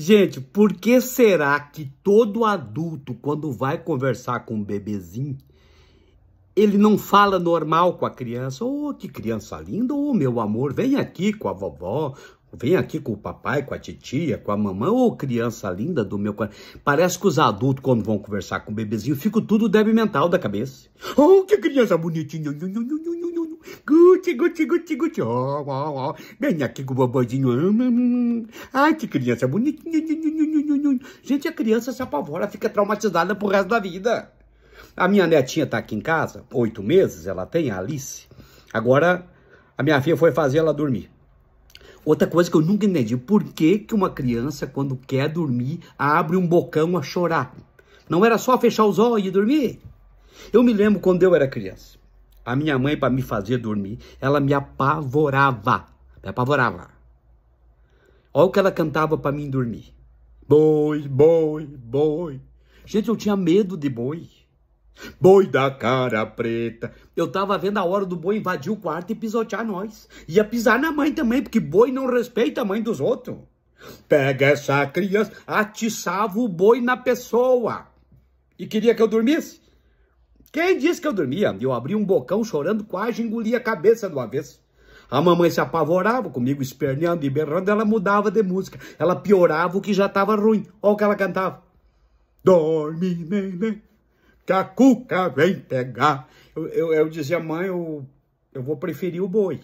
Gente, por que será que todo adulto, quando vai conversar com um bebezinho, ele não fala normal com a criança? Ô, oh, que criança linda, ô, oh, meu amor, vem aqui com a vovó, vem aqui com o papai, com a titia, com a mamãe, ô, oh, criança linda do meu coração. Parece que os adultos, quando vão conversar com o bebezinho, ficam tudo débil mental da cabeça. Ô, que criança bonitinha, Guti, guti, guti, guti. Ó, ó, ó. Vem aqui com o bobozinho. Hum, hum, hum, Ai, que criança bonitinha. Gente, a criança se apavora, fica traumatizada pro resto da vida. A minha netinha tá aqui em casa, oito meses, ela tem, a Alice. Agora, a minha filha foi fazer ela dormir. Outra coisa que eu nunca entendi, por que, que uma criança, quando quer dormir, abre um bocão a chorar? Não era só fechar os olhos e dormir? Eu me lembro quando eu era criança. A minha mãe, para me fazer dormir, ela me apavorava. Me apavorava. Olha o que ela cantava para mim dormir. Boi, boi, boi. Gente, eu tinha medo de boi. Boi da cara preta. Eu tava vendo a hora do boi invadir o quarto e pisotear nós. Ia pisar na mãe também, porque boi não respeita a mãe dos outros. Pega essa criança, atiçava o boi na pessoa. E queria que eu dormisse? Quem disse que eu dormia? Eu abri um bocão chorando, quase engolia a cabeça de uma vez. A mamãe se apavorava comigo, esperneando e berrando, ela mudava de música. Ela piorava o que já estava ruim. Olha o que ela cantava. Dorme, neném, que a cuca vem pegar. Eu, eu, eu dizia, mãe, eu, eu vou preferir o boi.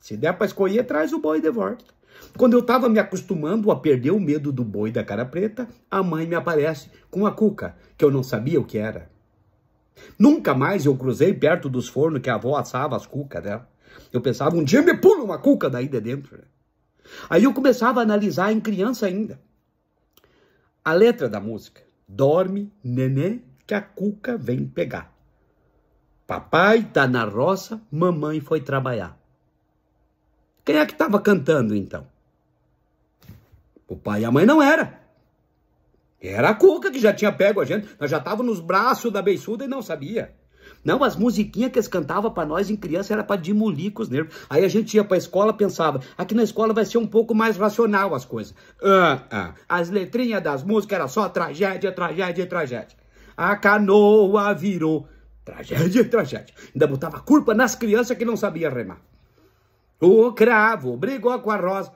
Se der para escolher, traz o boi de volta. Quando eu estava me acostumando a perder o medo do boi da cara preta, a mãe me aparece com a cuca, que eu não sabia o que era. Nunca mais eu cruzei perto dos fornos que a avó assava as cucas dela. Eu pensava, um dia me pula uma cuca daí de dentro. Né? Aí eu começava a analisar em criança ainda. A letra da música. Dorme, neném, que a cuca vem pegar. Papai tá na roça, mamãe foi trabalhar. Quem é que estava cantando então? O pai e a mãe não era. Era a Cuca que já tinha pego a gente. Nós já estávamos nos braços da beiçuda e não sabia. Não, as musiquinhas que eles cantavam para nós em criança era para demolir com os nervos. Aí a gente ia para a escola pensava, aqui na escola vai ser um pouco mais racional as coisas. Ah, ah. As letrinhas das músicas era só tragédia, tragédia, tragédia. A canoa virou tragédia, tragédia. Ainda botava culpa nas crianças que não sabia remar. O cravo brigou com a rosa.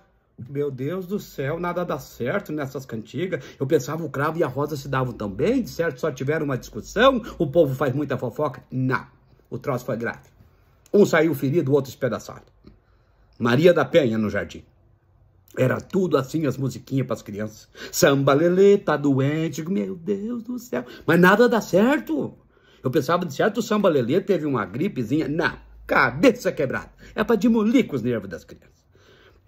Meu Deus do céu, nada dá certo nessas cantigas. Eu pensava o Cravo e a Rosa se davam também, de certo, só tiveram uma discussão, o povo faz muita fofoca. Não, o troço foi grave. Um saiu ferido, o outro espedaçado. Maria da Penha no jardim. Era tudo assim as musiquinhas para as crianças. Samba lelê, tá doente, meu Deus do céu. Mas nada dá certo. Eu pensava, de certo, o samba lelê teve uma gripezinha. Não, cabeça quebrada. É para demolir com os nervos das crianças.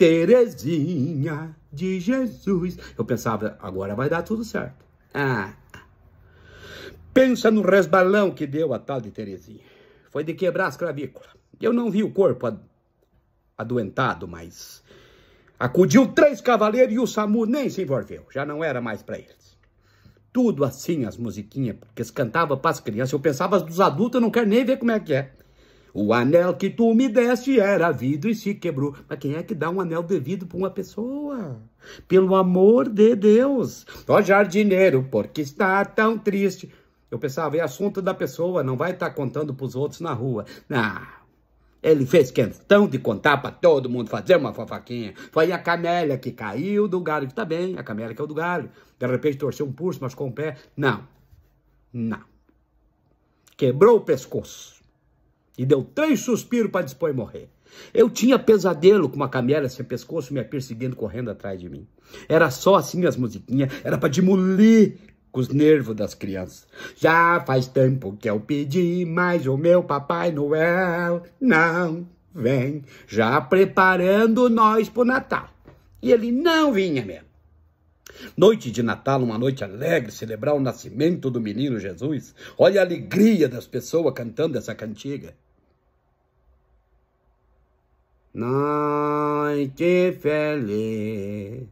Terezinha de Jesus. Eu pensava, agora vai dar tudo certo. Ah. Pensa no resbalão que deu a tal de Terezinha. Foi de quebrar as clavículas. Eu não vi o corpo adoentado, mas acudiu três cavaleiros e o SAMU nem se envolveu. Já não era mais para eles. Tudo assim, as musiquinhas, porque eles cantavam para as crianças. Eu pensava, dos adultos eu não quero nem ver como é que é. O anel que tu me deste era vidro e se quebrou. Mas quem é que dá um anel devido para uma pessoa? Pelo amor de Deus. Ó jardineiro, por que está tão triste? Eu pensava, é assunto da pessoa, não vai estar tá contando para os outros na rua. Não. Ele fez questão de contar para todo mundo, fazer uma fofaquinha. Foi a camélia que caiu do galho, que tá bem, a camélia que é o do galho. De repente torceu um pulso, mas com o pé. Não. Não. Quebrou o pescoço e deu três suspiros para depois morrer. Eu tinha pesadelo com uma camélia sem pescoço me perseguindo, correndo atrás de mim. Era só assim as musiquinhas, era para demolir com os nervos das crianças. Já faz tempo que eu pedi, mas o meu Papai Noel não vem, já preparando nós pro Natal. E ele não vinha mesmo. Noite de Natal, uma noite alegre, celebrar o nascimento do menino Jesus. Olha a alegria das pessoas cantando essa cantiga que feliz.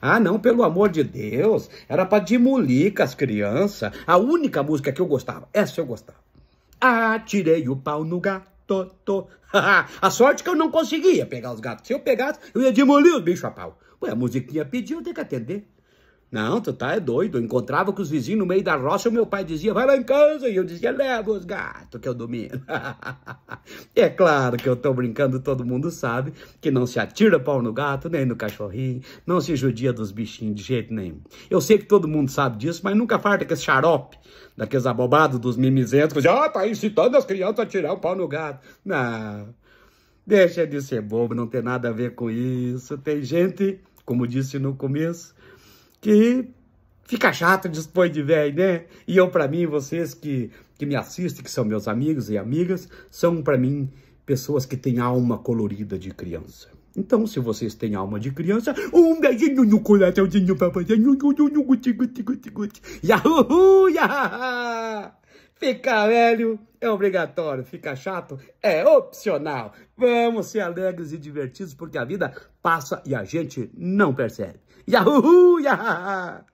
Ah, não, pelo amor de Deus. Era para demolir com as crianças. A única música que eu gostava, essa eu gostava. Atirei ah, o pau no gato. Tô. a sorte que eu não conseguia pegar os gatos. Se eu pegasse, eu ia demolir os bichos a pau. Ué, a musiquinha pediu, tem que atender. Não, tu tá é doido. Eu encontrava com os vizinhos no meio da roça e meu pai dizia, vai lá em casa. E eu dizia, leva os gatos que eu domino. é claro que eu tô brincando, todo mundo sabe que não se atira pau no gato, nem no cachorrinho, não se judia dos bichinhos de jeito nenhum. Eu sei que todo mundo sabe disso, mas nunca falta que esse xarope daqueles abobados dos mimizentos, que dizem, ah, tá incitando as crianças a tirar o pau no gato. Não, deixa de ser bobo, não tem nada a ver com isso. Tem gente, como disse no começo, que fica chato dispõe de velho, né? E eu, para mim, vocês que, que me assistem, que são meus amigos e amigas, são, para mim, pessoas que têm alma colorida de criança. Então, se vocês têm alma de criança, um beijinho no coraçãozinho pra você. Yahoo! Yahoo! Ficar velho é obrigatório, ficar chato é opcional. Vamos ser alegres e divertidos porque a vida passa e a gente não percebe. Yahoo! Yeah!